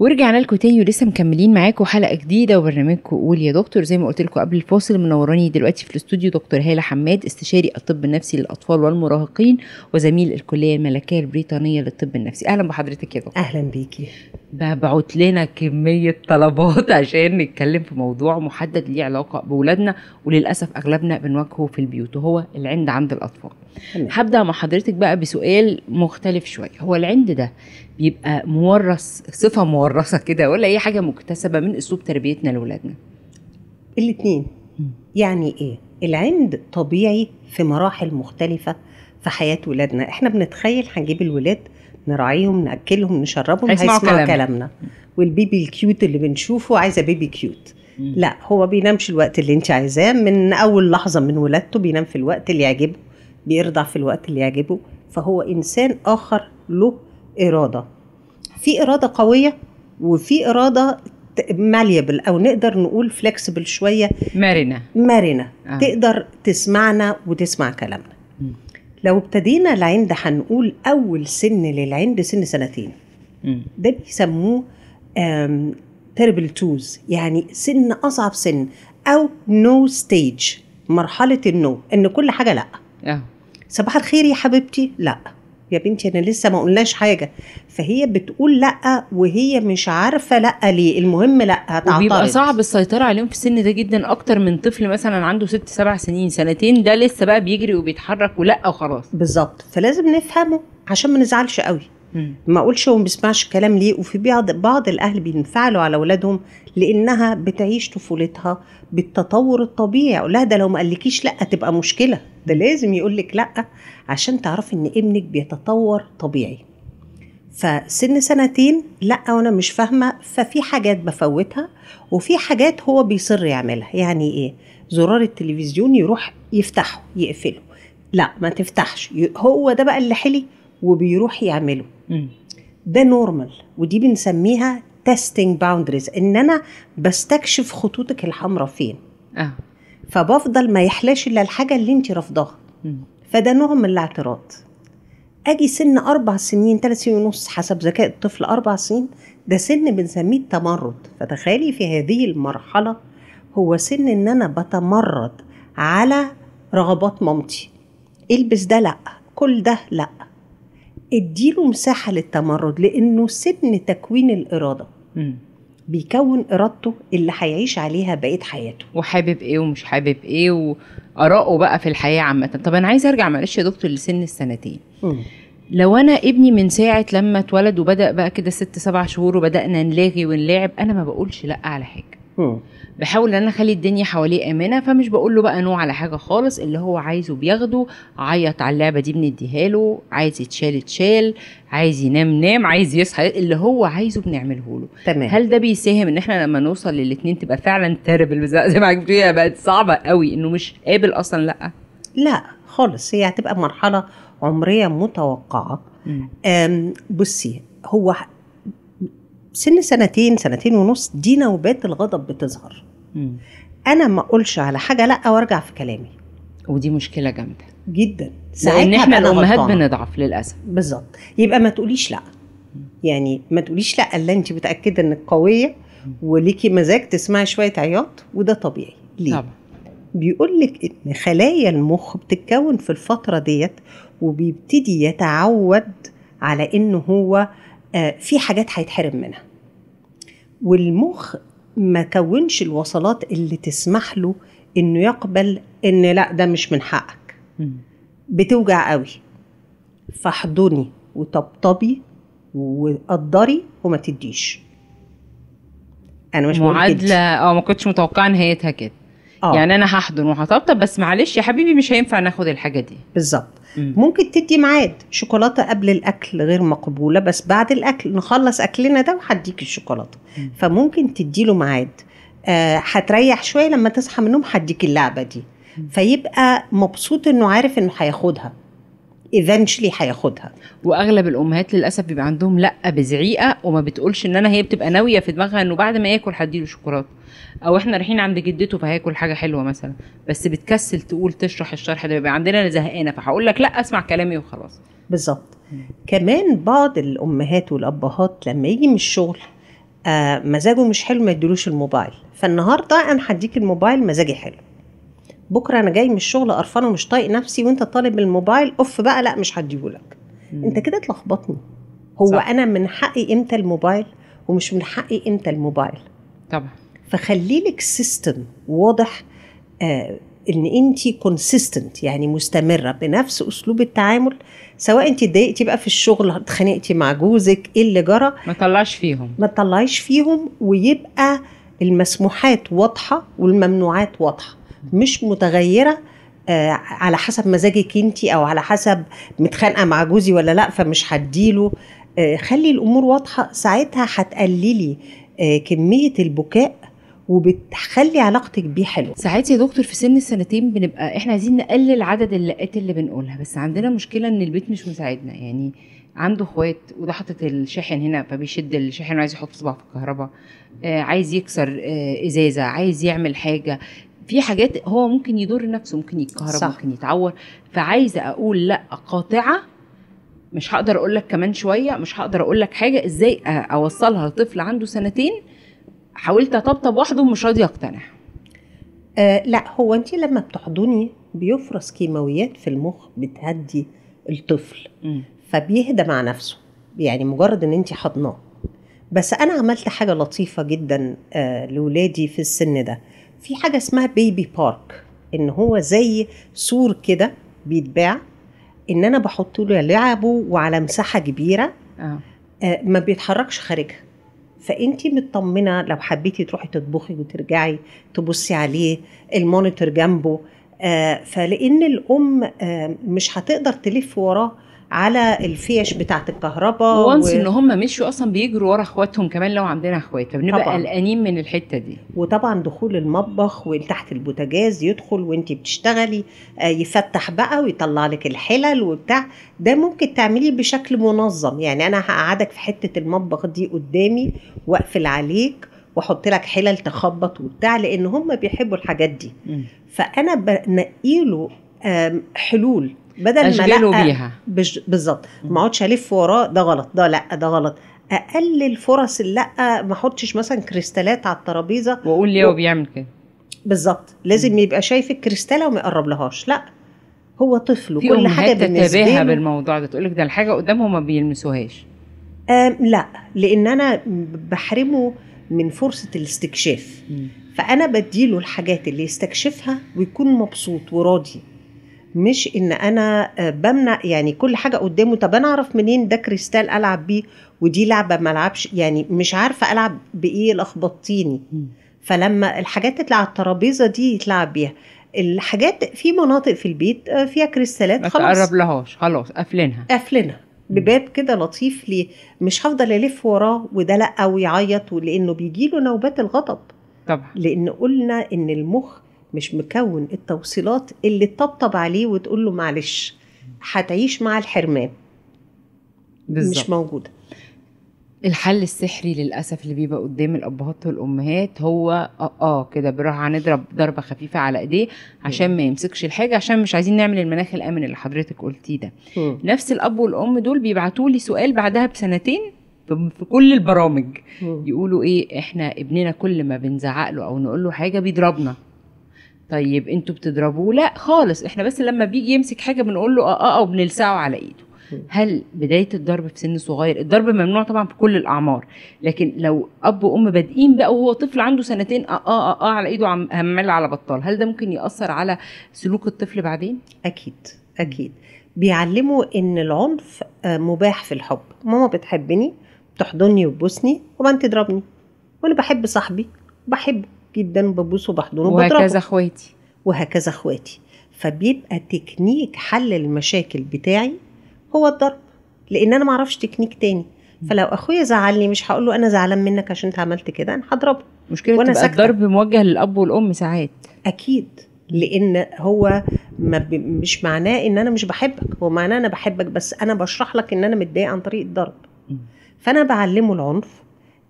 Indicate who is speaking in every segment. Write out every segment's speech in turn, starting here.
Speaker 1: ورجعنا لكم تاني ولسه مكملين معاكم حلقه جديده وبرنامجكم قول يا دكتور زي ما قلت لكم قبل الفاصل منوراني دلوقتي في الاستوديو دكتور هاله حماد استشاري الطب النفسي للاطفال والمراهقين وزميل الكليه الملكيه البريطانيه للطب النفسي اهلا بحضرتك يا دكتور اهلا بيكي ببعت لنا كمية طلبات عشان نتكلم في موضوع محدد ليه علاقة بولادنا وللأسف أغلبنا بنواجهه في البيوت وهو العند عند الأطفال هبدأ مع حضرتك بقى بسؤال مختلف شوية هو العند ده بيبقى مورث صفة مورثة كده ولا أي حاجة مكتسبة من أسلوب تربيتنا لأولادنا الاتنين
Speaker 2: يعني إيه العند طبيعي في مراحل مختلفة في حياة ولادنا احنا بنتخيل هنجيب الولاد نراعيهم ناكلهم نشربهم هيسمعوا كلامنا. كلامنا والبيبي الكيوت اللي بنشوفه عايزه بيبي كيوت مم. لا هو بينامش الوقت اللي انت عايزاه من اول لحظه من ولادته بينام في الوقت اللي يعجبه بيرضع في الوقت اللي يعجبه فهو انسان اخر له اراده في اراده قويه وفي اراده ماليبل او نقدر نقول فلكسبل شويه مرنه مرنه آه. تقدر تسمعنا وتسمع كلامنا لو ابتدينا العند هنقول اول سن للعند سن سنتين ده بيسموه تيربل توز يعني سن اصعب سن او نو ستيج مرحله النو ان كل حاجه لا أه. صباح الخير يا حبيبتي لا يا بنتي انا لسه ما قلناش حاجه فهي بتقول لا وهي مش
Speaker 1: عارفه لا ليه المهم لا هتعترض وبيبقى صعب السيطره عليهم في السن ده جدا اكتر من طفل مثلا عنده ست سبع سنين سنتين ده لسه بقى بيجري وبيتحرك ولا وخلاص بالظبط فلازم نفهمه عشان ما نزعلش قوي ما اقولش هو ما بيسمعش كلام ليه وفي بعض بعض
Speaker 2: الاهل بينفعلوا على اولادهم لانها بتعيش طفولتها بالتطور الطبيعي لا ده لو ما قالكيش لا تبقى مشكله ده لازم يقول لك لا عشان تعرفي ان ابنك بيتطور طبيعي فسن سنتين لا وانا مش فاهمه ففي حاجات بفوتها وفي حاجات هو بيصر يعملها يعني ايه زرار التلفزيون يروح يفتحه يقفله لا ما تفتحش هو ده بقى اللي حلي وبيروح يعمله ده نورمال ودي بنسميها تيستينج باوندريز ان انا بستكشف خطوطك الحمراء فين اه فبفضل ما يحلاش الا الحاجه اللي انت رافضاها فده نوع من الاعتراض اجي سن اربع سنين ثلاث سنين ونص حسب ذكاء الطفل اربع سنين ده سن بنسميه التمرد فتخيلي في هذه المرحله هو سن ان انا بتمرد على رغبات مامتي البس ده لا كل ده لا اديله مساحة للتمرد لأنه سن تكوين الإرادة
Speaker 1: م. بيكون إرادته اللي هيعيش عليها بقية حياته وحابب إيه ومش حابب إيه وآراءه بقى في الحياة عامة طب أنا عايزة أرجع معلش يا دكتور لسن السنتين م. لو انا ابني من ساعه لما اتولد وبدا بقى كده ست سبع شهور وبدانا نلاغي ونلاعب انا ما بقولش لا على حاجه بحاول ان انا اخلي الدنيا حواليه امانه فمش بقول له بقى نوع على حاجه خالص اللي هو عايزه بياخده عيط على اللعبه دي بنديها له عايز يتشال اتشال عايز ينام نام عايز يصحى اللي هو عايزه بنعمله له تمام هل ده بيساهم ان احنا لما نوصل للاثنين تبقى فعلا تارب زي ما عجبتي بقت صعبه قوي انه مش قابل اصلا لا لا خالص هي هتبقى مرحله عمريه
Speaker 2: متوقعه بصي هو سن سنتين سنتين ونص دي نوبات الغضب بتظهر م. انا ما اقولش على حاجه لا وارجع في كلامي ودي مشكله جامده جدا لان احنا الامهات بنضعف للاسف بالظبط يبقى ما تقوليش لا يعني ما تقوليش لا الا انت متاكده انك قويه وليكي مزاج تسمعي شويه عياط وده طبيعي ليه طبعا. بيقول لك ان خلايا المخ بتتكون في الفتره ديت وبيبتدي يتعود على ان هو آه، في حاجات هيتحرم منها والمخ ما كونش الوصلات اللي تسمح له انه يقبل ان لا ده مش من حقك بتوجع قوي فاحضني وطبطبي وقدري وما تديش انا مش معادله
Speaker 1: اه ما كنتش متوقعه نهايتها كده آه. أوه. يعني انا هحضن وهطبطب بس معلش يا حبيبي مش هينفع ناخد الحاجه دي بالظبط ممكن تدي ميعاد
Speaker 2: شوكولاته قبل الاكل غير مقبوله بس بعد الاكل نخلص اكلنا ده وهديك الشوكولاته فممكن تديله ميعاد آه، هتريح آه شويه لما تصحى من النوم هديك
Speaker 1: اللعبه دي فيبقى مبسوط انه عارف انه هياخدها ايفنشلي هياخدها واغلب الامهات للاسف بيبقى عندهم لا بزعيقه وما بتقولش ان انا هي بتبقى ناويه في دماغها انه بعد ما ياكل هديله شوكولاته او احنا رايحين عند جدته فهياكل حاجه حلوه مثلا بس بتكسل تقول تشرح الشرح ده بيبقى عندنا انا زهقانه فهقول لك لا اسمع كلامي وخلاص
Speaker 2: بالظبط كمان بعض الامهات والابهات لما يجي من الشغل آه مزاجه مش حلو ما يدلوش الموبايل فالنهارده انا هديك الموبايل مزاجي حلو بكره انا جاي من الشغل قرفان ومش طايق نفسي وانت طالب الموبايل اوف بقى لا مش هديهولك انت كده تلخبطني هو صح. انا من حقي امتى الموبايل ومش من حقي امتى الموبايل طبعا فخلي لك سيستم واضح آه ان انت كونسيستنت يعني مستمره بنفس اسلوب التعامل سواء انت اتضايقتي بقى في الشغل اتخانقتي مع جوزك ايه اللي جرى ما تطلعش فيهم ما تطلعيش فيهم ويبقى المسموحات واضحه والممنوعات واضحه مش متغيره آه، على حسب مزاجك انت او على حسب متخانقه مع جوزي ولا لا فمش هديله آه، خلي الامور واضحه ساعتها هتقللي
Speaker 1: آه، كميه البكاء وبتخلي علاقتك بيه حلوه ساعات يا دكتور في سن السنتين بنبقى احنا عايزين نقلل عدد اللقات اللي بنقولها بس عندنا مشكله ان البيت مش مساعدنا يعني عنده اخوات وده حاطط الشاحن هنا فبيشد الشاحن وعايز يحط صباعه في الكهرباء آه عايز يكسر آه ازازه عايز يعمل حاجه في حاجات هو ممكن يضر نفسه ممكن يتكهرب ممكن يتعور فعايزه اقول لا قاطعه مش هقدر اقول لك كمان شويه مش هقدر اقول لك حاجه ازاي اوصلها لطفل عنده سنتين حاولت اطبطب واحده ومش راضي يقتنع آه لا هو
Speaker 2: انت لما بتحضني بيفرز كيماويات في المخ بتهدي الطفل م. فبيهدى مع نفسه يعني مجرد ان انت حضناه بس انا عملت حاجه لطيفه جدا آه لولادي في السن ده في حاجه اسمها بيبي بارك ان هو زي سور كده بيتباع ان انا بحط له لعبه وعلى مساحه كبيره آه. آه ما بيتحركش خارجها فانت مطمنه لو حبيتي تروحي تطبخي وترجعي تبصي عليه المونيتور جنبه آه فلان الام آه مش هتقدر تلف وراه
Speaker 1: على الفيش بتاعه الكهرباء وانس و... ان هم مشوا اصلا بيجروا ورا اخواتهم كمان لو عندنا اخوات فبنبقى قلقانين من الحته دي وطبعا دخول المطبخ وتحت البوتاجاز
Speaker 2: يدخل وانت بتشتغلي آه، يفتح بقى ويطلع لك الحلل وبتاع ده ممكن تعمليه بشكل منظم يعني انا هقعدك في حته المطبخ دي قدامي واقفل عليك واحط لك حلل تخبط وبتاع لان هم بيحبوا الحاجات دي م. فانا بنقي له حلول بدل ما لا بيها بالظبط ما اقعدش الف وراه ده غلط ده لا ده غلط اقلل فرص اللا ما احطش مثلا كريستالات على الترابيزه واقول ليه هو بيعمل كده بالظبط لازم م. يبقى
Speaker 1: شايف الكريستاله وما يقربلهاش لا هو طفل وكل كل حاجه بالنسبه له بالموضوع ده تقول لك ده الحاجه قدامه ما بيلمسوهاش
Speaker 2: لا لان انا بحرمه من فرصه الاستكشاف م. فانا بديله الحاجات اللي يستكشفها ويكون مبسوط وراضي مش ان انا آه، بمنع يعني كل حاجه قدامه طب انا اعرف منين ده كريستال العب بيه ودي لعبه ما العبش يعني مش عارفه العب بايه لخبطتيني فلما الحاجات تطلع على الترابيزه دي يتلعب بيها الحاجات في مناطق في البيت آه، فيها كريستالات خلاص ما
Speaker 1: لهاش خلاص قافلينها
Speaker 2: قافلينها بباب كده لطيف ليه مش هفضل الف وراه وده لا ويعيط لانه بيجي له نوبات الغضب طبعا لان قلنا ان المخ مش مكون التوصيلات اللي تطبطب عليه وتقول له معلش هتعيش مع الحرمان بالزبط. مش
Speaker 1: موجوده الحل السحري للاسف اللي بيبقى قدام الابهات والامهات هو اه, آه كده بنروح هنضرب ضربه خفيفه على ايديه عشان ما يمسكش الحاجه عشان مش عايزين نعمل المناخ الامن اللي حضرتك قلتيه ده م. نفس الاب والام دول بيبعتوا لي سؤال بعدها بسنتين في كل البرامج م. يقولوا ايه احنا ابننا كل ما بنزعق له او نقول له حاجه بيضربنا طيب انتوا بتضربوه لا خالص احنا بس لما بيجي يمسك حاجه بنقول له اه اه, آه، وبنلسعه على ايده هل بدايه الضرب في سن صغير الضرب ممنوع طبعا في كل الاعمار لكن لو اب وام بادئين بقى وهو طفل عنده سنتين اه اه, آه, آه على ايده عمال على بطال هل ده ممكن ياثر على سلوك الطفل بعدين اكيد اكيد بيعلموا ان
Speaker 2: العنف آه، مباح في الحب ماما بتحبني بتحضني وتبوسني وبعدين تضربني وانا بحب صاحبي وبحبه جدا ببوس وبحضنه وبضربه وهكذا اخواتي وهكذا اخواتي فبيبقى تكنيك حل المشاكل بتاعي هو الضرب لان انا ما اعرفش تكنيك تاني فلو اخويا زعلني مش هقول له انا زعلان منك عشان انت عملت كده انا هضربه مشكله وانا تبقى الضرب موجه للاب والام ساعات اكيد لان هو ما ب... مش معناه ان انا مش بحبك هو معناه انا بحبك بس انا بشرح لك ان انا متضايق عن طريق الضرب فانا بعلمه العنف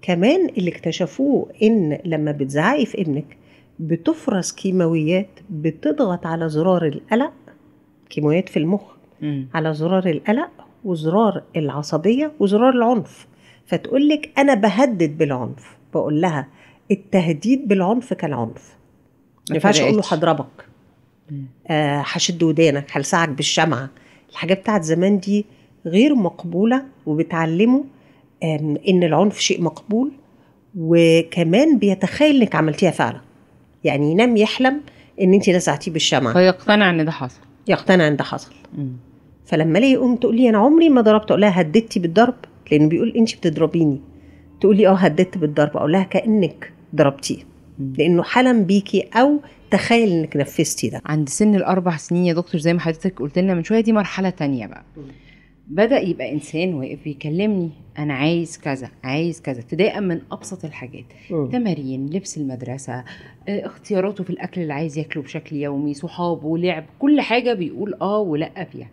Speaker 2: كمان اللي اكتشفوه ان لما بتزعقي في ابنك بتفرز كيماويات بتضغط على زرار القلق كيماويات في المخ م. على زرار القلق وزرار العصبيه وزرار العنف فتقول لك انا بهدد بالعنف بقول لها التهديد بالعنف كالعنف ما ينفعش اقول له هضربك آه هشد ودانك هلسعك بالشمعه الحاجات بتاعت زمان دي غير مقبوله وبتعلمه ان العنف شيء مقبول وكمان بيتخيل انك عملتيها فعلا يعني ينام يحلم ان انت نزعتيه بالشمعه فيقتنع ان ده حصل يقتنع ان ده حصل فلما الاقي ام تقول لي انا عمري ما ضربت اقول لها هددتي بالضرب لان بيقول انت بتضربيني تقول لي اه هددت بالضرب
Speaker 1: اقول لها كانك ضربتيه لانه حلم بيكي او تخيل انك نفذتي ده عند سن الاربع سنين يا دكتور زي ما حضرتك قلت لنا من شويه دي مرحله تانية بقى م. بدا يبقى انسان واقف بيكلمني انا عايز كذا عايز كذا ابتداء من ابسط الحاجات م. تمارين لبس المدرسه آه، اختياراته في الاكل اللي عايز ياكله بشكل يومي صحابه لعب كل حاجه بيقول اه ولا فيها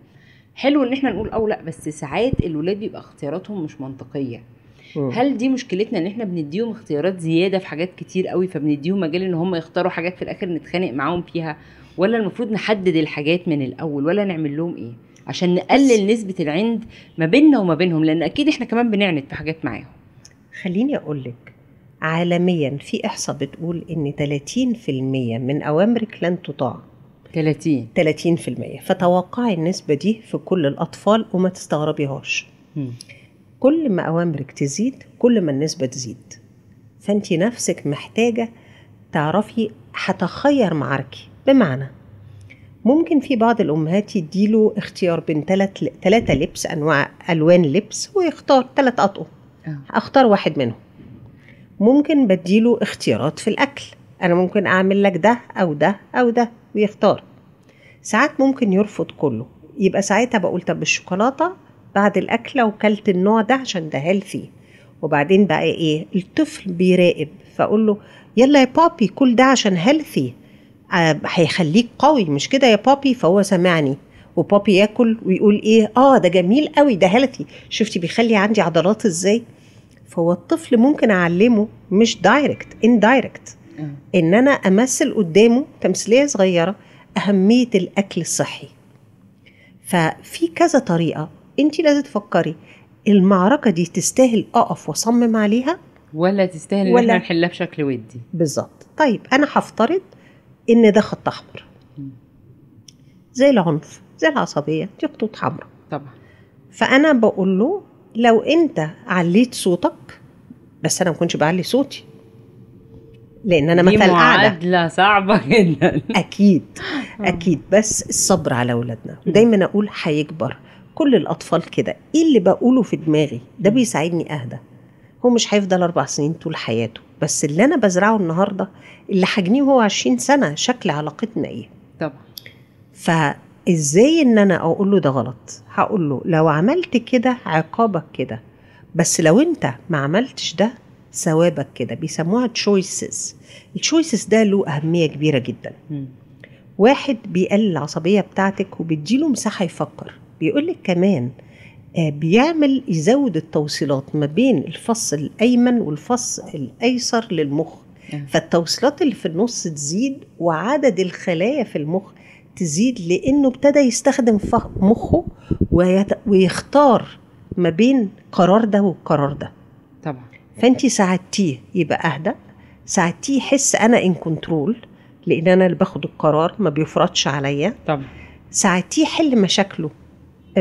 Speaker 1: حلو ان احنا نقول او آه لا بس ساعات الولاد بيبقى اختياراتهم مش منطقيه م. هل دي مشكلتنا ان احنا بنديهم اختيارات زياده في حاجات كتير قوي فبنديهم مجال ان هم يختاروا حاجات في الاخر نتخانق معاهم فيها ولا المفروض نحدد الحاجات من الاول ولا نعمل لهم ايه عشان نقلل نسبه العند ما بيننا وما بينهم لان اكيد احنا كمان بنعند في حاجات معاهم خليني اقول لك
Speaker 2: عالميا في احصاء بتقول ان 30% من اوامرك لن تطاع 30 30% فتوقعي النسبه دي في كل الاطفال وما تستغربيهاش كل ما اوامرك تزيد كل ما النسبه تزيد فانت نفسك محتاجه تعرفي هتخير معاركي بمعنى ممكن في بعض الامهات يديله اختيار بين ثلاثة لبس انواع الوان لبس ويختار ثلاث اطقم آه. اختار واحد منهم ممكن بديله اختيارات في الاكل انا ممكن اعمل لك ده او ده او ده ويختار ساعات ممكن يرفض كله يبقى ساعتها بقول طب الشوكولاته بعد الاكله وكلت النوع ده عشان ده هيلثي وبعدين بقى ايه الطفل بيراقب فاقول له يلا يا بابي كل ده عشان هيلثي آه، هيخليك قوي مش كده يا بابي فهو سمعني وبابي ياكل ويقول ايه اه ده جميل قوي ده هيلثي شفتي بيخلي عندي عضلات ازاي فهو الطفل ممكن اعلمه مش دايركت اندايركت آه. ان انا امثل قدامه تمثيليه صغيره اهميه الاكل الصحي ففي كذا طريقه انت لازم تفكري المعركه دي تستاهل اقف واصمم عليها ولا تستاهل ولا ان احنا
Speaker 1: نحلها بشكل ودي
Speaker 2: بالظبط طيب انا هفترض ان ده خط احمر زي العنف زي العصبيه دي خطوط حمراء طبعا فانا بقول له لو انت عليت صوتك بس انا ما كنتش بعلي صوتي لان انا مثل اعلى معادله
Speaker 1: صعبه جدا اكيد
Speaker 2: اكيد بس الصبر على اولادنا ودايما اقول هيكبر كل الاطفال كده ايه اللي بقوله في دماغي ده بيساعدني اهدى هو مش هيفضل اربع سنين طول حياته بس اللي انا بزرعه النهارده اللي حاجنيه وهو 20 سنه شكل علاقتنا ايه طبعا فازاي ان انا اقول له ده غلط هقول له لو عملت كده عقابك كده بس لو انت ما عملتش ده ثوابك كده بيسموها تشويسز التشويسز ده له اهميه كبيره جدا م. واحد بيقلل العصبيه بتاعتك وبيديله مساحه يفكر بيقول لك كمان آه، بيعمل يزود التوصيلات ما بين الفص الايمن والفص الايسر للمخ آه. فالتوصيلات اللي في النص تزيد وعدد الخلايا في المخ تزيد لانه ابتدى يستخدم مخه ويختار ما بين قرار ده والقرار ده طبعا فانت ساعدتيه يبقى اهدى ساعدتيه يحس انا ان كنترول لان انا اللي باخد القرار ما بيفرضش عليا طبعا ساعدتيه يحل مشاكله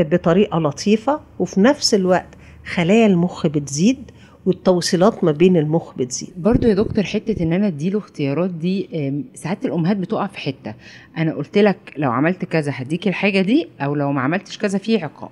Speaker 2: بطريقه لطيفه
Speaker 1: وفي نفس الوقت خلايا المخ بتزيد والتوصيلات ما بين المخ بتزيد برضو يا دكتور حتة ان انا اديله اختيارات دي ساعات الامهات بتقع في حتة انا قلت لك لو عملت كذا هديكي الحاجة دي او لو ما عملتش كذا في عقاب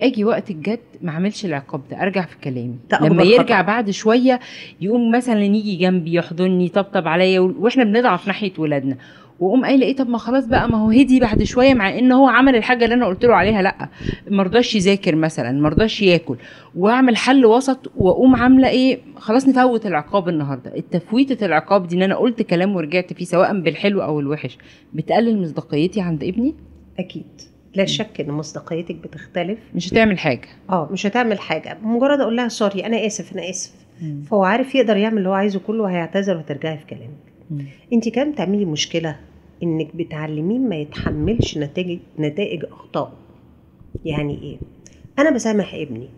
Speaker 1: اجي وقت الجد ما اعملش العقاب ده ارجع في كلامي لما يرجع خطأ. بعد شويه يقوم مثلا يجي جنبي يحضني يطبطب عليا واحنا بنضعف ناحيه ولادنا واقوم قايله ايه طب ما خلاص بقى ما هو هدي بعد شويه مع ان هو عمل الحاجه اللي انا قلت له عليها لا ما رضاش يذاكر مثلا ما رضاش ياكل واعمل حل وسط واقوم عامله ايه خلاص نفوت العقاب النهارده التفويته العقاب دي ان انا قلت كلام ورجعت فيه سواء بالحلو او الوحش بتقلل مصداقيتي عند ابني اكيد لا شك ان مصداقيتك بتختلف
Speaker 2: مش هتعمل حاجه اه مش هتعمل حاجه مجرد اقول لها سوري انا اسف انا اسف مم. فهو عارف يقدر يعمل اللي هو عايزه كله وهيعتذر وهترجعي في كلامك انت كان تعملي مشكله انك بتعلميه ما يتحملش نتائج نتائج اخطائه يعني ايه انا بسامح ابني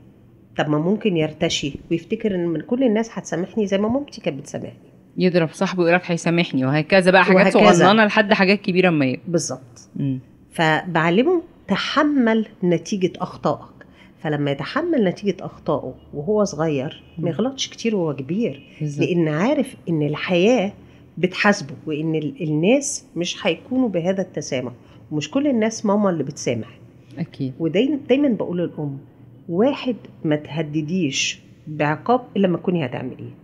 Speaker 2: طب ما ممكن يرتشي ويفتكر ان من كل الناس هتسامحني
Speaker 1: زي ما مامتي كانت بتسامحني يضرب صاحبه ويقول هيسامحني وهكذا بقى حاجات صغننه لحد حاجات كبيره اما يبقى بالظبط فبعلمه تحمل نتيجه اخطائك
Speaker 2: فلما يتحمل نتيجة أخطائه وهو صغير ما يغلطش كتير وهو كبير لأن عارف إن الحياة بتحاسبه وان الناس مش هيكونوا بهذا التسامح ومش كل الناس ماما اللي بتسامح اكيد ودايما دايما بقول للام واحد ما تهدديش بعقاب الا لما تكوني هتعمليه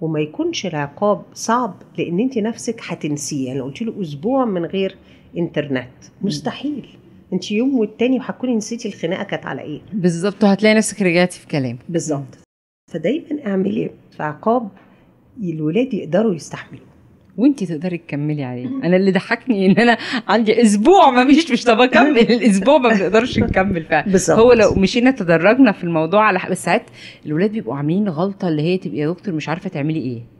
Speaker 2: وما يكونش العقاب صعب لان انت نفسك هتنسيه يعني قلت له اسبوع من غير انترنت مستحيل انت يوم والتاني وهتكوني نسيتي الخناقه كانت على ايه
Speaker 1: بالظبط وهتلاقي نفسك رجعتي في كلام بالظبط فدايما اعملي في عقاب الولاد يقدروا يستحملوا وانت تقدري تكملي عليه انا اللي ضحكني ان انا عندي اسبوع ما مش مش طب اكمل الاسبوع ما بنقدرش نكمل فعلا هو لو مشينا تدرجنا في الموضوع على بس ساعات الولاد بيبقوا عاملين غلطه اللي هي تبقى يا دكتور مش عارفه تعملي ايه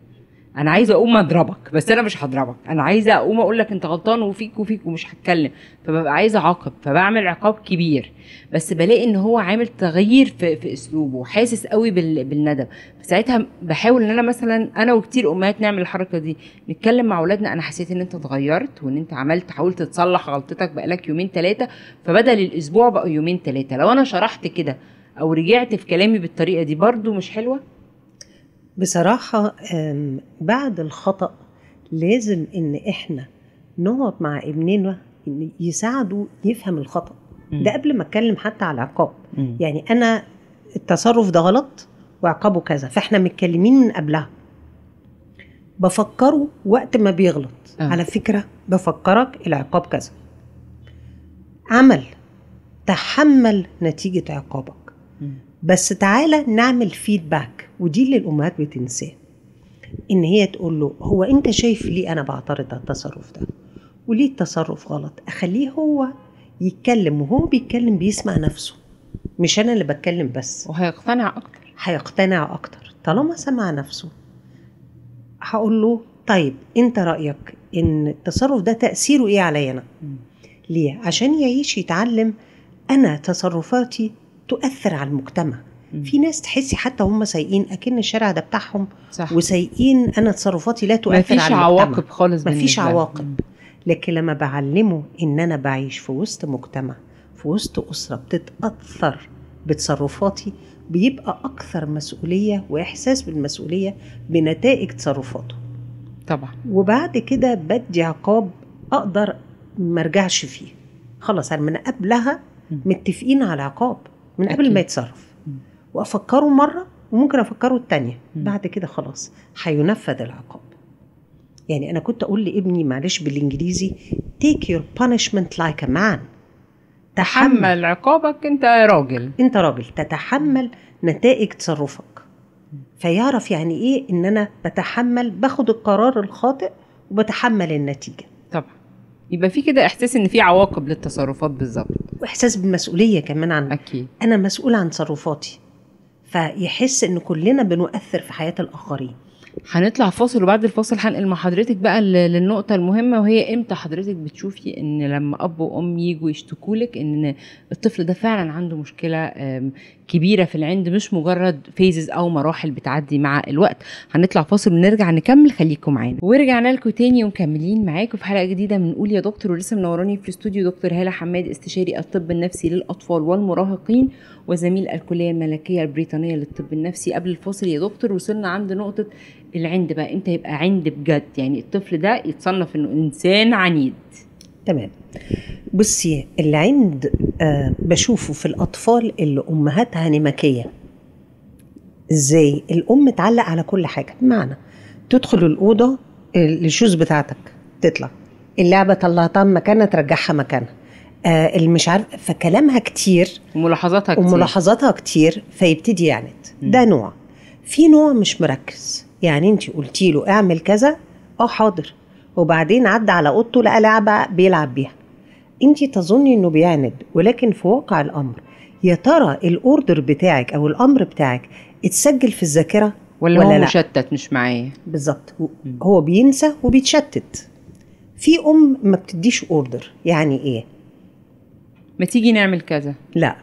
Speaker 1: انا عايزه اقوم اضربك بس انا مش هضربك انا عايزه اقوم اقول لك انت غلطان وفيك وفيك ومش هتكلم فببقى عايزه اعاقب فبعمل عقاب كبير بس بلاقي ان هو عامل تغيير في, في اسلوبه وحاسس قوي بال... بالندم ساعتها بحاول ان انا مثلا انا وكتير امهات نعمل الحركه دي نتكلم مع اولادنا انا حسيت ان انت اتغيرت وان انت عملت حاولت تصلح غلطتك بقالك يومين ثلاثه فبدل الاسبوع بقى يومين ثلاثه لو انا شرحت كده او رجعت في كلامي بالطريقه دي برده مش حلوه بصراحة
Speaker 2: بعد الخطأ لازم إن إحنا نقعد مع ابننا يساعده يفهم الخطأ ده قبل ما أتكلم حتى على العقاب يعني أنا التصرف ده غلط وعقابه كذا فإحنا متكلمين من قبلها بفكره وقت ما بيغلط آه. على فكرة بفكرك العقاب كذا عمل تحمل نتيجة عقابك م. بس تعالى نعمل فيدباك ودي اللي الامهات بتنساه ان هي تقول له هو انت شايف ليه انا بعترض على التصرف ده وليه التصرف غلط اخليه هو يتكلم وهو بيتكلم بيسمع نفسه مش انا اللي بتكلم بس وهيقتنع اكتر هيقتنع اكتر طالما سمع نفسه هقول له طيب انت رايك ان التصرف ده تاثيره ايه عليا انا ليه عشان يعيش يتعلم انا تصرفاتي تؤثر على المجتمع في ناس تحسي حتى هم سايقين اكن الشارع ده بتاعهم صح. وسايقين انا تصرفاتي لا تؤثر على المجتمع عواقب خالص مفيش عواقب لكن لما بعلمه ان انا بعيش في وسط مجتمع في وسط اسره بتتاثر بتصرفاتي بيبقى اكثر مسؤوليه واحساس بالمسؤوليه بنتائج تصرفاته طبعا وبعد كده بدي عقاب اقدر ما ارجعش فيه خلاص انا من قبلها متفقين على عقاب من قبل أكيد. ما يتصرف وافكره مره وممكن افكره الثانيه بعد كده خلاص هينفذ العقاب يعني انا كنت اقول لابني معلش بالانجليزي تيك يور بانشمنت لايك ا مان تحمل, تحمل عقابك انت يا راجل انت راجل تتحمل نتائج تصرفك فيعرف يعني ايه ان انا بتحمل باخد القرار الخاطئ وبتحمل النتيجه يبقى في كده احساس ان في عواقب للتصرفات بالظبط واحساس بالمسؤوليه كمان عن اكيد انا
Speaker 1: مسؤول عن تصرفاتي فيحس ان كلنا بنؤثر في حياه الاخرين هنطلع فاصل وبعد الفاصل هنقل مع حضرتك بقى للنقطه المهمه وهي امتى حضرتك بتشوفي ان لما اب وام يجوا يشتكوا لك ان الطفل ده فعلا عنده مشكله كبيره في العند مش مجرد فيزز او مراحل بتعدي مع الوقت هنطلع فاصل ونرجع نكمل خليكم معانا ورجعنا لكم تاني ومكملين معاكم في حلقه جديده من قول يا دكتور ولسه منوراني في الاستوديو دكتور هاله حماد استشاري الطب النفسي للاطفال والمراهقين وزميل الكليه الملكيه البريطانيه للطب النفسي قبل الفاصل يا دكتور وصلنا عند نقطه العند بقى امتى يبقى عند بجد يعني الطفل ده يتصنف انه انسان عنيد تمام
Speaker 2: بصي العند آه بشوفه في الاطفال اللي امهاتها نمكيه ازاي الام تعلق على كل حاجه بمعنى تدخل الاوضه آه، الشوز بتاعتك تطلع اللعبه طلعتها من مكانها ترجعها مكانها آه المش عارف فكلامها كتير وملاحظاتها كتير وملاحظاتها كتير فيبتدي يعند ده نوع في نوع مش مركز يعني انت قلتي له اعمل كذا اه حاضر وبعدين عدى على اوضته لقى لعبه بيلعب بيها انت تظني انه بيعند ولكن في واقع الامر يا ترى الاوردر بتاعك او الامر بتاعك اتسجل في الذاكره ولا, ولا هو لا. مشتت مش معايا بالظبط هو بينسى وبيتشتت في ام ما بتديش اوردر يعني ايه ما تيجي نعمل كذا لا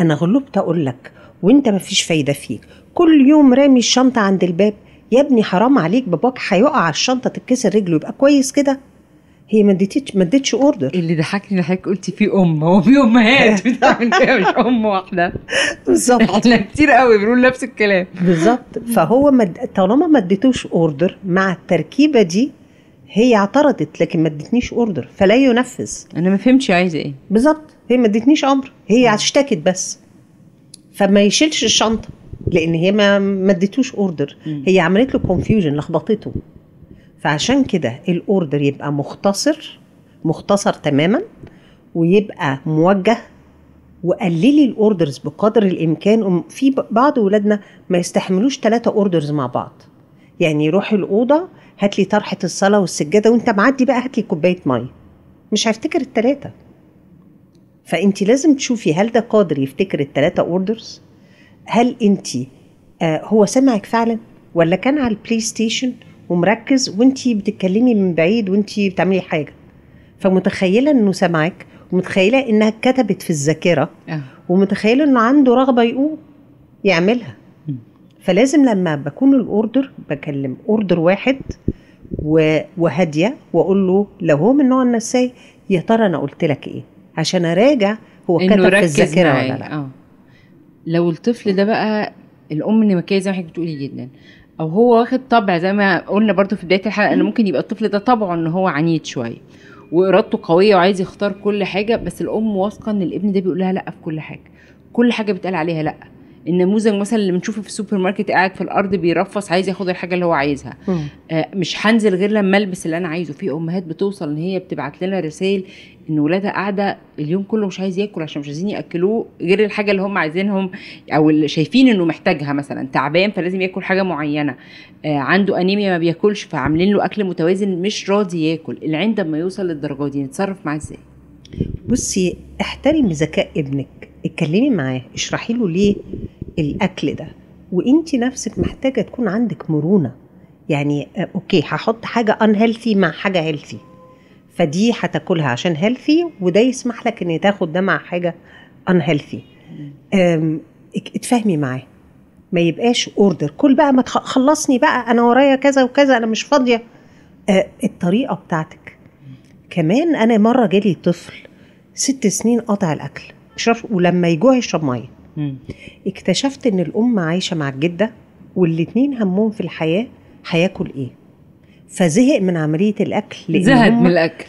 Speaker 2: انا غلبت اقول لك وانت ما فيش فايده فيك كل يوم رامي الشنطه عند الباب يا ابني حرام عليك باباك هيقع على الشنطه تتكسر رجله يبقى كويس كده هي ما اديتش
Speaker 1: ما اديتش اوردر اللي ضحكني ان حضرتك قلتي في ام هو في امهات بتعمل كده مش ام واحده بالظبط احنا كتير قوي بنقول نفس الكلام بالظبط فهو مد... طالما
Speaker 2: ما اديتوش اوردر مع التركيبه دي هي اعترضت لكن ما ادتنيش اوردر فلا ينفذ انا ما فهمتش عايزه ايه بالظبط هي ما ادتنيش امر هي اشتكت بس فما يشيلش الشنطه لان هي ما ما اديتوش اوردر هي عملت له كونفيوجن لخبطته فعشان كده الاوردر يبقى مختصر مختصر تماما ويبقى موجه وقللي الاوردرز بقدر الامكان في بعض ولادنا ما يستحملوش ثلاثة اوردرز مع بعض يعني يروح الاوضه هات لي طرحه الصلاه والسجاده وانت معدي بقى هات لي كوبايه ميه مش هيفتكر الثلاثه فانت لازم تشوفي هل ده قادر يفتكر الثلاثه اوردرز هل انت آه، هو سمعك فعلا ولا كان على البلاي ستيشن ومركز وانت بتتكلمي من بعيد وانت بتعملي حاجه فمتخيله انه سمعك ومتخيله انها كتبت في الذاكره آه. ومتخيله انه عنده رغبه يقوم يعملها فلازم لما بكون الاوردر بكلم اوردر واحد وهاديه واقول له لو هو من نوع
Speaker 1: النساي يا ترى انا قلت لك ايه عشان اراجع هو كتب في الذاكره ولا لا أوه. لو الطفل ده بقى الام نمكيه زي ما حضرتك بتقولي جدا او هو واخد طبع زي ما قلنا برضو في بدايه الحلقه ان ممكن يبقى الطفل ده طبعه ان هو عنيد شويه وارادته قويه وعايز يختار كل حاجه بس الام واثقه ان الابن ده بيقول لها لا في كل حاجه كل حاجه بتقال عليها لا النموذج مثلا اللي بنشوفه في السوبر ماركت قاعد في الارض بيرفص عايز ياخد الحاجه اللي هو عايزها آه، مش هنزل غير لما البس اللي انا عايزه في امهات بتوصل ان هي بتبعت لنا رسائل ان ولادها قاعده اليوم كله مش عايز ياكل عشان مش عايزين ياكلوه غير الحاجه اللي هم عايزينهم او اللي شايفين انه محتاجها مثلا تعبان فلازم ياكل حاجه معينه آه عنده انيميا ما بياكلش فعاملين له اكل متوازن مش راضي ياكل العين لما يوصل للدرجه دي نتصرف معاه ازاي
Speaker 2: بصي احترمي ذكاء ابنك اتكلمي معاه اشرحي له ليه الاكل ده وانت نفسك محتاجه تكون عندك مرونه يعني آه، اوكي هحط حاجه ان مع حاجه هيلثي فدي هتاكلها عشان هيلثي وده يسمح لك ان تاخد ده مع حاجه ان هيلثي اتفاهمي معاه ما يبقاش اوردر كل بقى ما خلصني بقى انا ورايا كذا وكذا انا مش فاضيه اه الطريقه بتاعتك كمان انا مره جالي طفل ست سنين قاطع الاكل ولما يجوع يشرب ميه اكتشفت ان الام عايشه مع الجده والاثنين همهم في الحياه هياكل ايه فزهق من عمليه الاكل زهق من الاكل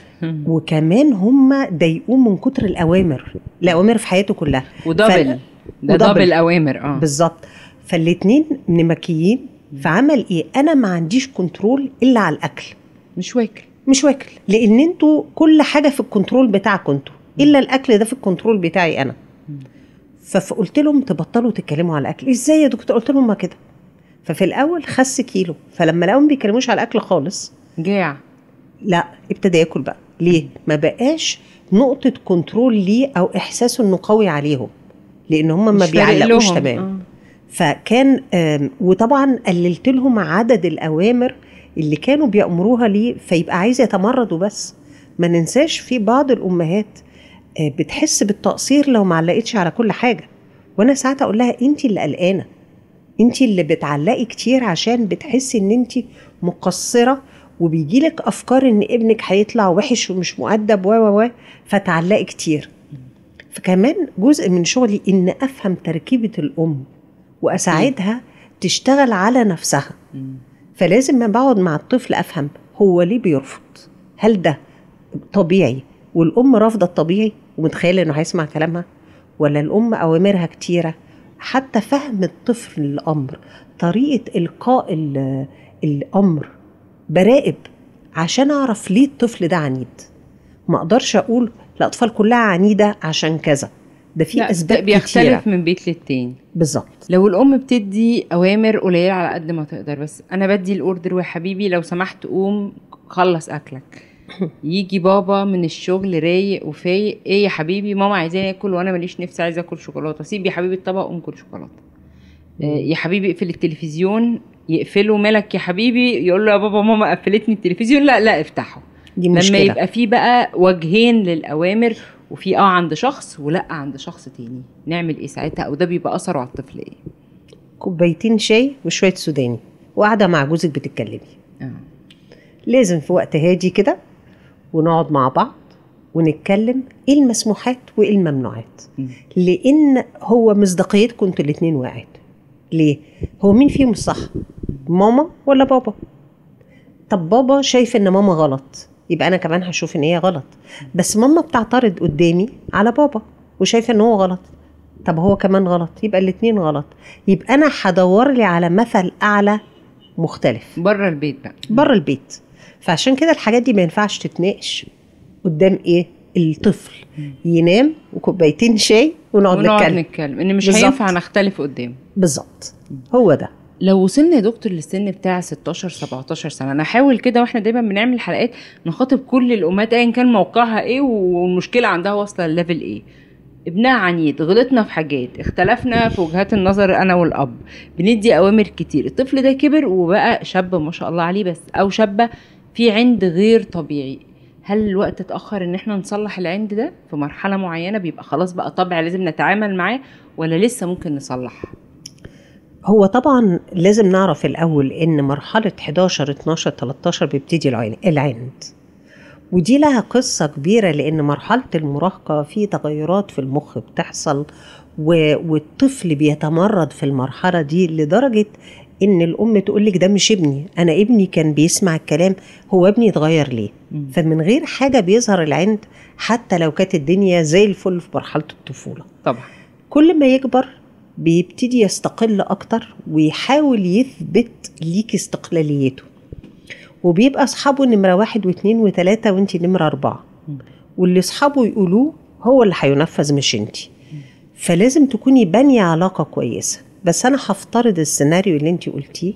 Speaker 2: وكمان هما ضايقوه من كتر الاوامر الاوامر في حياته كلها ودبل ده دبل اوامر اه بالظبط فالاتنين نمكيين فعمل ايه انا ما عنديش كنترول الا على الاكل مش واكل مش واكل لان انتوا كل حاجه في الكنترول بتاعكم انتوا الا الاكل ده في الكنترول بتاعي انا فقلت لهم تبطلوا تتكلموا على الاكل ازاي يا دكتور قلت لهم ما كده ففي الاول خس كيلو فلما لقوا ما بيكلموش على الاكل خالص جاع لا ابتدى ياكل بقى ليه ما بقاش نقطه كنترول ليه او احساسه انه قوي عليهم لان هم ما بيعلقوش تمام آه. فكان وطبعا قللت لهم عدد الاوامر اللي كانوا بيأمروها ليه فيبقى عايز يتمرد وبس ما ننساش في بعض الامهات آه، بتحس بالتقصير لو ما علقتش على كل حاجه وانا ساعات اقول لها انت اللي قلقانه انت اللي بتعلقي كتير عشان بتحسي ان انت مقصره وبيجيلك افكار ان ابنك هيطلع وحش ومش مؤدب و و فتعلقي كتير فكمان جزء من شغلي ان افهم تركيبه الام واساعدها تشتغل على نفسها فلازم ما بقعد مع الطفل افهم هو ليه بيرفض هل ده طبيعي والام رافضه الطبيعي ومتخيله انه هيسمع كلامها ولا الام اوامرها كتيره حتى فهم الطفل للامر طريقه القاء الامر براقب عشان اعرف ليه الطفل ده عنيد ما اقدرش اقول الاطفال كلها عنيده عشان كذا ده في اسباب بيختلف كتيرة.
Speaker 1: من بيت للتاني بالظبط لو الام بتدي اوامر قليله على قد ما تقدر بس انا بدي الاوردر ويا حبيبي لو سمحت قوم خلص اكلك يجي بابا من الشغل رايق وفايق ايه يا حبيبي ماما عايزاني اكل وانا ماليش نفسي عايزه اكل شوكولاته سيب يا حبيبي الطبق وام كل شوكولاته آه، يا حبيبي اقفل التلفزيون يقفله مالك يا حبيبي يقول له يا بابا ماما قفلتني التلفزيون لا لا افتحه دي مشكلة. لما يبقى في بقى وجهين للاوامر وفي اه عند شخص ولا آه عند شخص تاني نعمل ايه ساعتها او ده بيبقى اثره على الطفل ايه
Speaker 2: كوبايتين شاي وشويه سوداني وقاعده مع جوزك بتتكلمي آه. لازم في وقت هادي كده ونقعد مع بعض ونتكلم ايه المسموحات وايه الممنوعات لان هو مصداقيتكم انتوا الاثنين وقعت ليه هو مين فيهم الصح ماما ولا بابا طب بابا شايف ان ماما غلط يبقى انا كمان هشوف ان هي غلط بس ماما بتعترض قدامي على بابا وشايفه ان هو غلط طب هو كمان غلط يبقى الاثنين غلط يبقى انا هدور لي على مثل اعلى مختلف بره البيت بقى بره البيت فعشان كده الحاجات دي ما ينفعش تتناقش قدام ايه الطفل ينام وكوبايتين شاي ونقعد, ونقعد نتكلم نتكلم
Speaker 1: ان مش هينفع نختلف قدام بالظبط هو ده لو وصلنا يا دكتور للسن بتاع 16 17 سنه انا احاول كده واحنا دايما بنعمل حلقات نخاطب كل الامهات ايا كان موقعها ايه والمشكله عندها واصله لليفل ايه ابنها عنيد غلطنا في حاجات اختلفنا في وجهات النظر انا والاب بندي اوامر كتير الطفل ده كبر وبقى شاب ما شاء الله عليه بس او شابه في عند غير طبيعي هل الوقت اتاخر ان احنا نصلح العند ده في مرحله معينه بيبقى خلاص بقى طبع لازم نتعامل معاه ولا لسه ممكن نصلح
Speaker 2: هو طبعا لازم نعرف الاول ان مرحله 11 12 13 بيبتدي العند ودي لها قصة كبيرة لأن مرحلة المراهقة في تغيرات في المخ بتحصل والطفل بيتمرد في المرحلة دي لدرجة ان الام تقول لك ده مش ابني انا ابني كان بيسمع الكلام هو ابني اتغير ليه فمن غير حاجه بيظهر العند حتى لو كانت الدنيا زي الفل في مرحله الطفوله طبعا كل ما يكبر بيبتدي يستقل اكتر ويحاول يثبت ليك استقلاليته وبيبقى اصحابه نمره واحد واثنين وثلاثه وانت نمره اربعه واللي اصحابه يقولوه هو اللي هينفذ مش انت فلازم تكوني بانية علاقة كويسة بس انا هفترض السيناريو اللي انت قلتيه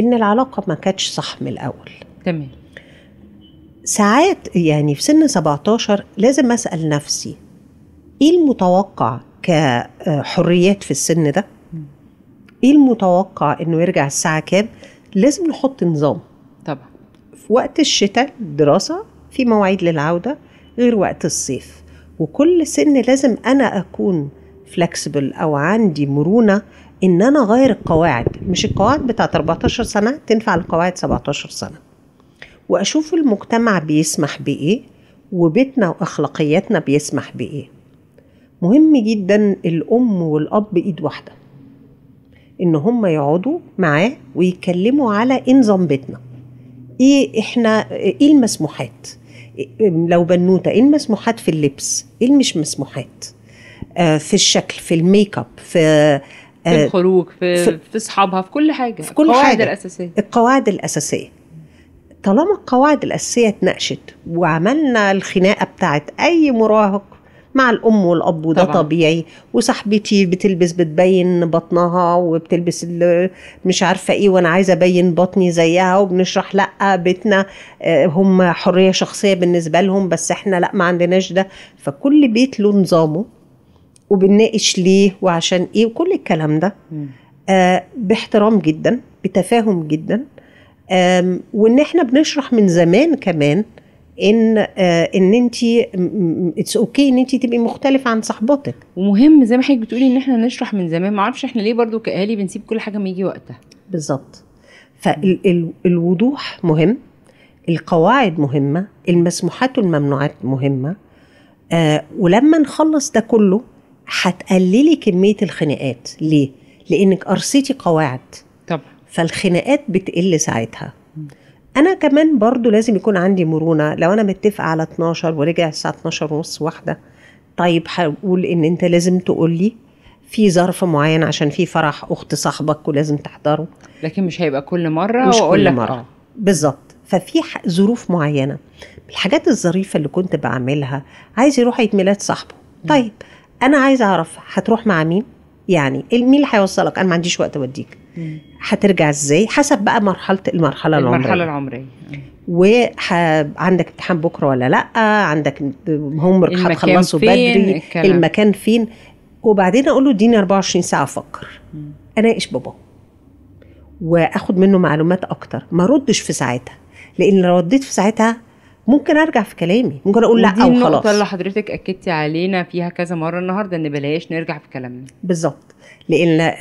Speaker 2: ان العلاقه ما كانتش صح من الاول تمام ساعات يعني في سن 17 لازم اسال نفسي ايه المتوقع كحريات في السن ده ايه المتوقع انه يرجع الساعه كام لازم نحط نظام طبعا في وقت الشتاء الدراسه في مواعيد للعوده غير وقت الصيف وكل سن لازم انا اكون فلكسبل او عندي مرونه ان انا اغير القواعد مش القواعد بتاعت 14 سنه تنفع لقواعد 17 سنه واشوف المجتمع بيسمح بايه وبيتنا واخلاقياتنا بيسمح بايه مهم جدا الام والاب ايد واحده ان هم يقعدوا معاه ويتكلموا على ايه نظام بيتنا ايه احنا ايه المسموحات لو بنوته ايه المسموحات في اللبس ايه المش مسموحات آه في الشكل في الميك اب في في آه، الخروج
Speaker 1: في في, في اصحابها في كل حاجه في كل القواعد حاجة. الاساسيه
Speaker 2: القواعد الاساسيه طالما القواعد الاساسيه اتناقشت وعملنا الخناقه بتاعت اي مراهق مع الام والاب وده طبعا. طبيعي وصاحبتي بتلبس بتبين بطنها وبتلبس مش عارفه ايه وانا عايزه ابين بطني زيها وبنشرح لا بيتنا آه، هم حريه شخصيه بالنسبه لهم بس احنا لا ما عندناش ده فكل بيت له نظامه وبنناقش ليه وعشان ايه وكل الكلام ده آه باحترام جدا بتفاهم جدا وان احنا بنشرح من زمان كمان ان آه ان انت
Speaker 1: اتس اوكي ان انت تبقي مختلفه عن صاحبتك ومهم زي ما حضرتك بتقولي ان احنا نشرح من زمان ما اعرفش احنا ليه برضو كاهالي بنسيب كل حاجه ما يجي وقتها بالظبط
Speaker 2: فالوضوح مهم القواعد مهمه المسموحات والممنوعات مهمه آه ولما نخلص ده كله هتقللي كميه الخناقات ليه لانك قرصتي قواعد طبعا فالخناقات بتقل ساعتها انا كمان برضو لازم يكون عندي مرونه لو انا متفقه على 12 ورجع الساعه 12 ونص واحده طيب هقول ان انت لازم تقول لي في ظرف معين عشان في فرح اخت صاحبك ولازم تحضره لكن مش هيبقى كل مره مش واقول لك مره آه. بالظبط ففي ظروف معينه الحاجات الظريفه اللي كنت بعملها عايز يروح عيد ميلاد صاحبه طيب م. انا عايزه اعرف هتروح مع مين يعني مين اللي هيوصلك انا ما عنديش وقت اوديك هترجع ازاي حسب بقى مرحله المرحله العمريه المرحله العمريه وعندك امتحان بكره ولا لا عندك هوم ورك هتخلصه بدري الكلام. المكان فين وبعدين اقول له اديني 24 ساعه افكر اناقش بابا واخد منه معلومات اكتر ما ردش في ساعتها لان لو رديت في ساعتها ممكن ارجع في كلامي ممكن اقول لا او خلاص دي النقطه اللي
Speaker 1: حضرتك اكدتي علينا فيها كذا مره النهارده ان بلاش نرجع في كلامنا
Speaker 2: بالظبط لان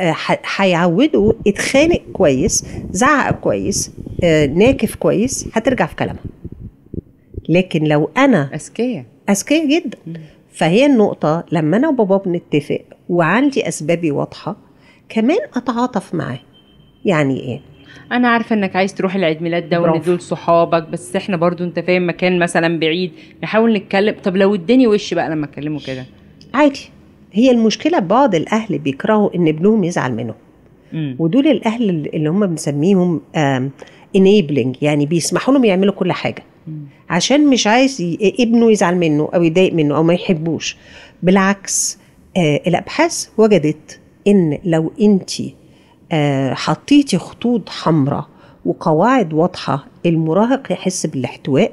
Speaker 2: هيعودوا آه، اتخانق كويس زعق كويس آه، ناكف كويس هترجع في كلامها لكن لو انا اذكياء اذكياء جدا فهي النقطه لما انا وبابا بنتفق وعندي اسبابي واضحه كمان اتعاطف معاه يعني ايه
Speaker 1: انا عارفه انك عايز تروح العيد ميلاد ده وان دول صحابك بس احنا برضو انت فاهم مكان مثلا بعيد نحاول نتكلم طب لو اداني وش بقى لما اكلمه كده
Speaker 2: عادي هي المشكله بعض الاهل بيكرهوا ان ابنهم يزعل منهم ودول الاهل اللي هم بنسميهم انيبلنج يعني بيسمحوا لهم يعملوا كل حاجه مم. عشان مش عايز ي... ابنه يزعل منه او يضايق منه او ما يحبوش بالعكس آه الابحاث وجدت ان لو انت آه، حطيتي خطوط حمراء وقواعد واضحة المراهق يحس بالاحتواء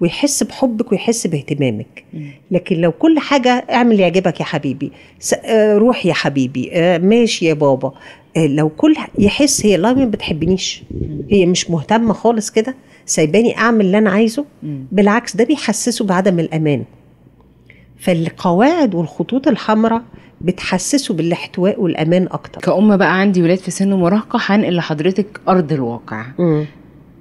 Speaker 2: ويحس بحبك ويحس باهتمامك لكن لو كل حاجة اعمل يعجبك يا حبيبي آه، روح يا حبيبي آه، ماشي يا بابا لو كل يحس هي لا ما بتحبنيش هي مش مهتمة خالص كده سايباني اعمل اللي انا عايزه بالعكس ده بيحسسه بعدم الامان
Speaker 1: فالقواعد والخطوط الحمراء بتحسسه بالاحتواء والامان اكتر كأم بقى عندي ولاد في سن مراهقة هنقل لحضرتك ارض الواقع م.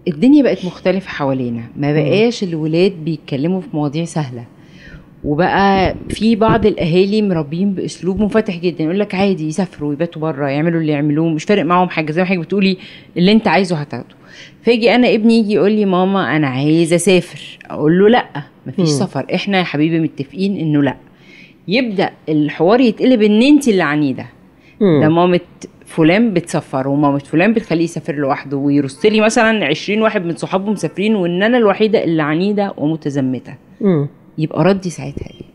Speaker 1: الدنيا بقت مختلفة حوالينا ما بقاش الولاد بيتكلموا في مواضيع سهلة وبقى في بعض الاهالي مربيين باسلوب منفتح جدا يقول لك عادي يسافروا ويباتوا بره يعملوا اللي يعملوه مش فارق معاهم حاجه زي ما حضرتك بتقولي اللي انت عايزه هتاخده فيجي انا ابني يجي يقول لي ماما انا عايز اسافر اقول له لا مفيش م. سفر احنا يا حبيبي متفقين انه لا يبدا الحوار يتقلب ان انت اللي عنيده ده مامة فلان بتسفر ومامة فلان بتخليه يسافر لوحده ويرص لي مثلا 20 واحد من صحابه مسافرين وان انا الوحيده اللي عنيده ومتزمته م. يبقى
Speaker 2: ردي ساعتها ايه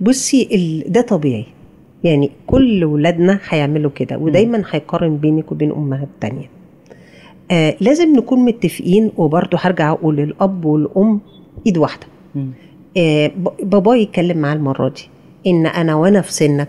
Speaker 2: بصي ال... ده طبيعي يعني كل ولادنا هيعملوا كده ودايما هيقارن بينك وبين امهات الثانيه آه لازم نكون متفقين وبرضه هرجع اقول الاب والام ايد واحده آه بابا يتكلم معاه المره دي ان انا وانا في سنك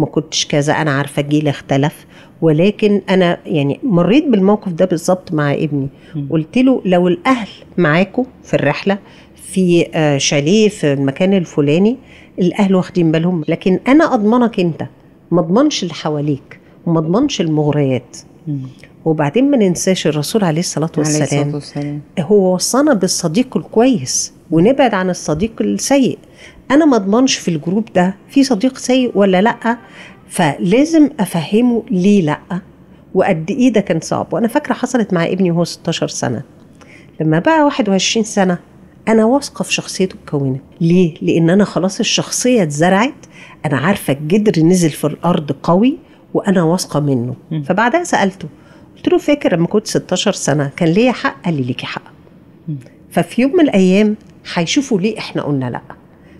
Speaker 2: ما كنتش كذا انا عارفه جيل اختلف ولكن انا يعني مريت بالموقف ده بالظبط مع ابني قلت له لو الاهل معاكم في الرحله في آه شاليه في المكان الفلاني الاهل واخدين بالهم لكن انا اضمنك انت ما اضمنش اللي حواليك وما اضمنش المغريات وبعدين ما ننساش الرسول عليه الصلاة والسلام, عليه الصلاة والسلام. هو وصانا بالصديق الكويس ونبعد عن الصديق السيء أنا ما أضمنش في الجروب ده في صديق سيء ولا لأ فلازم أفهمه ليه لأ وقد إيه ده كان صعب وأنا فاكرة حصلت مع ابني وهو 16 سنة لما بقى 21 سنة أنا واثقة في شخصيته اتكونت ليه؟ لأن أنا خلاص الشخصية اتزرعت أنا عارفة الجدر نزل في الأرض قوي وانا واثقه منه فبعدها سالته قلت له فاكر لما كنت 16 سنه كان ليا حق قال لي ليكي حق ففي يوم من الايام هيشوفوا ليه احنا قلنا لا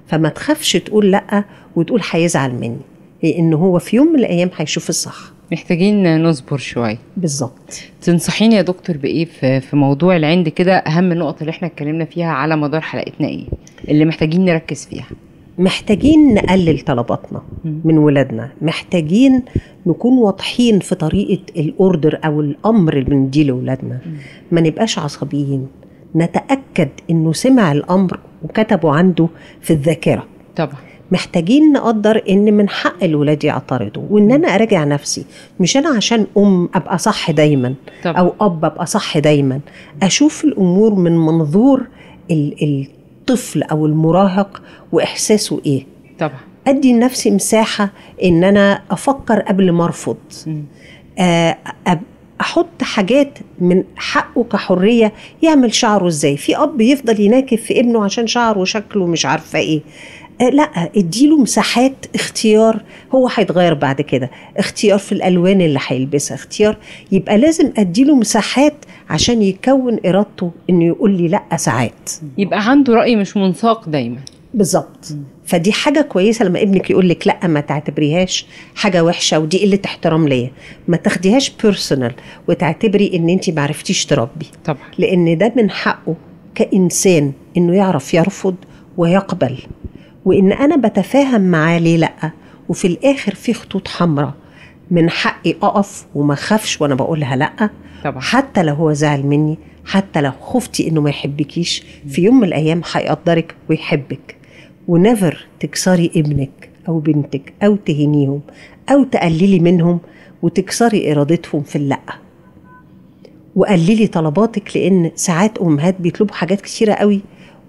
Speaker 2: فما تخافش تقول لا وتقول هيزعل مني لان إيه، هو في يوم من الايام هيشوف
Speaker 1: الصح محتاجين نصبر شويه بالظبط تنصحيني يا دكتور بايه في في موضوع العند كده اهم النقط اللي احنا اتكلمنا فيها على مدار حلقتنا ايه اللي محتاجين نركز فيها محتاجين نقلل طلباتنا من ولادنا محتاجين
Speaker 2: نكون واضحين في طريقة الأوردر أو الأمر اللي بنديه لولادنا ما نبقاش عصبيين نتأكد إنه سمع الأمر وكتبه عنده في الذاكرة طبعا محتاجين نقدر ان من حق الولاد يعترضوا وان انا اراجع نفسي مش انا عشان ام ابقى صح دايما طبعا. او اب ابقى صح دايما اشوف الامور من منظور ال ال الطفل او المراهق واحساسه ايه طبعا ادي لنفسي مساحه ان انا افكر قبل ما ارفض آه، احط حاجات من حقه كحريه يعمل شعره ازاي في اب يفضل يناكف في ابنه عشان شعره وشكله مش عارفه ايه آه، لا اديله مساحات اختيار هو هيتغير بعد كده اختيار في الالوان اللي هيلبسها اختيار يبقى لازم اديله مساحات عشان يكون ارادته انه يقول لي لا ساعات يبقى عنده راي مش منساق دايما بالظبط فدي حاجه كويسه لما ابنك يقول لك لا ما تعتبريهاش حاجه وحشه ودي قله احترام ليا ما تاخديهاش بيرسونال وتعتبري ان انت ما عرفتيش تربي طبعا لان ده من حقه كانسان انه يعرف يرفض ويقبل وان انا بتفاهم معاه ليه لا وفي الاخر في خطوط حمراء من حقي اقف وما اخافش وانا بقولها لا طبعا. حتى لو هو زعل مني حتى لو خفتي انه ما يحبكيش في يوم من الايام هيقدرك ويحبك ونفر تكسري ابنك او بنتك او تهينيهم او تقللي منهم وتكسري ارادتهم في اللا وقللي طلباتك لان ساعات امهات بيطلبوا حاجات كثيره قوي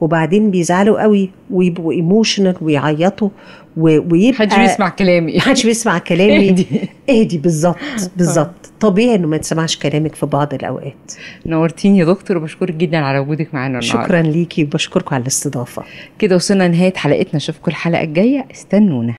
Speaker 2: وبعدين بيزعلوا قوي ويبقوا ايموشنال ويعيطوا ويبقى محدش بيسمع كلامي محدش بيسمع كلامي اهدي
Speaker 1: اهدي بالظبط آه. بالظبط طبيعي انه ما تسمعش كلامك في بعض الاوقات نورتيني يا دكتور وبشكرك جدا على وجودك معانا النهارده شكرا ليكي وبشكركم على الاستضافه كده وصلنا لنهايه حلقتنا نشوفكم الحلقه الجايه استنونا